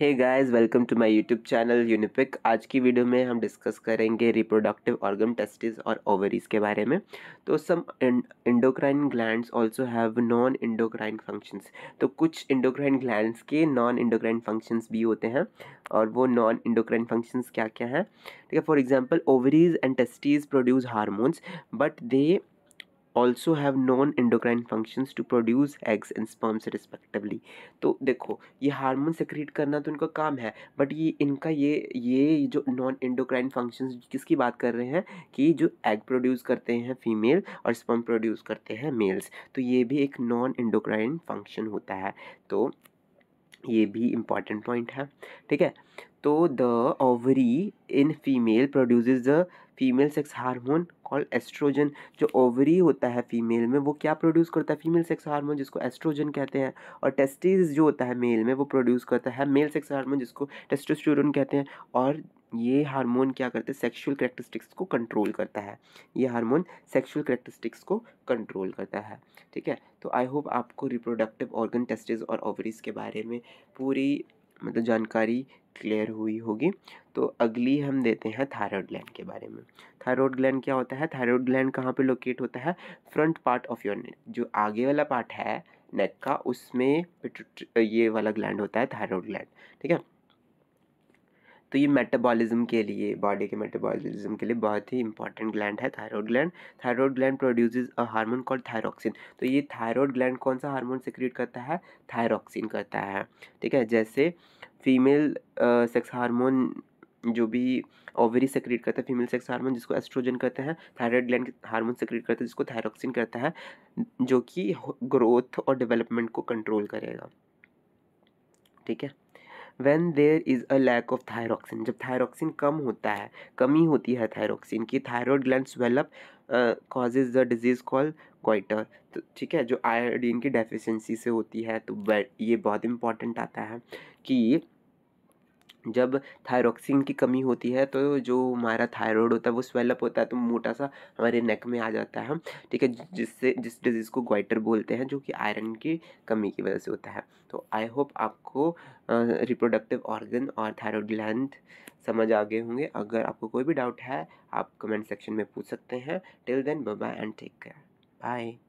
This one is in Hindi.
hey guys welcome to my YouTube channel यूनिपिक आज की वीडियो में हम डिस्कस करेंगे रिप्रोडक्टिव ऑर्गन टेस्टिस और ओवरीज के बारे में तो some endocrine glands also have non endocrine functions तो कुछ इंडोक्राइन ग्लैंड्स के नॉन इंडोक्राइन फंक्शंस भी होते हैं और वो नॉन इंडोक्राइन फंक्शंस क्या क्या हैं ठीक है for example ovaries and testes produce hormones but they also have non endocrine functions to produce eggs and sperms respectively तो देखो ये हार्मोन सेक्रेट करना तो इनका काम है बट ये इनका ये ये जो नॉन इंडोक्राइन फंक्शंस किसकी बात कर रहे हैं कि जो एग प्रोड्यूस करते हैं फीमेल और स्पर्म प्रोड्यूस करते हैं मेल्स तो ये भी एक नॉन इंडोक्राइन फंक्शन होता है तो ये भी इम्पॉर्टेंट पॉइंट है ठीक है तो the ovary in female produces the female sex hormone called estrogen जो ओवरी होता है फीमेल में वो क्या प्रोड्यूस करता है फीमेल सेक्स हार्मोन जिसको एस्ट्रोजन कहते हैं और टेस्टिस जो होता है मेल में वो प्रोड्यूस करता है मेल सेक्स हार्मोन जिसको टेस्टोस्टेरोन कहते हैं और ये हार्मोन क्या करते हैं सेक्सुअल करेक्टरिस्टिक्स को कंट्रोल करता है ये हार्मोन सेक्सुअल करेक्टरिस्टिक्स को कंट्रोल करता है ठीक है तो आई होप आपको रिप्रोडक्टिव ऑर्गन टेस्टिस और ओवरीज के बारे में पूरी मतलब जानकारी क्लियर हुई होगी तो अगली हम देते हैं थायरॉयड ग्लैंड के बारे में थायरॉयड ग्लैंड क्या होता है थायरॉयड ग्लैंड कहाँ पे लोकेट होता है front part of your neck जो आगे वाला पार्ट है नेक का उसमें ये वाला ग्लैंड होता है थायरॉयड ग्लैंड ठीक है तो ये मेटाबॉलिज्म के लिए बॉडी के मेटाबॉलिज्म के लिए बहुत ही इंपॉर्टेंट ग्लैंड है thyroid gland thyroid gland produces a hormone called thyroxine तो ये थायराइड ग्लैंड कौन सा हार्मोन सिक्रिएट करता है थायरोक्सिन करता है ठीक है जैसे फीमेल सेक्स हार्मोन जो भी ओवरी सेक्रेट करता है फीमेल सेक्स हार्मोन जिसको एस्ट्रोजन कहते हैं थायराइड ग्लैंड हार्मोन सेक्रेट करता है जिसको थायरोक्सिन करता है जो कि ग्रोथ और डेवलपमेंट को कंट्रोल करेगा ठीक है when there is a lack of thyroxine जब थायरॉक्सिन कम होता है कमी होती है थायरॉक्सिन की thyroid gland swell up causes the disease call goitre तो ठीक है जो आयोडीन की डेफिशिएंसी से होती है तो ये बहुत इंपॉर्टेंट आता है कि जब थायरोक्सिन की कमी होती है तो जो हमारा थायराइड होता है वो स्वेलअप होता है तो मोटा सा हमारे नेक में आ जाता है ठीक है जिससे जिस डिज़ीज़ को ग्वाइटर बोलते हैं जो कि आयरन की कमी की वजह से होता है तो आई होप आपको रिप्रोडक्टिव ऑर्गन और थायरॉयड ग्लैंड समझ आ गए होंगे अगर आपको कोई भी डाउट है आप कमेंट सेक्शन में पूछ सकते हैं till then bye and take care bye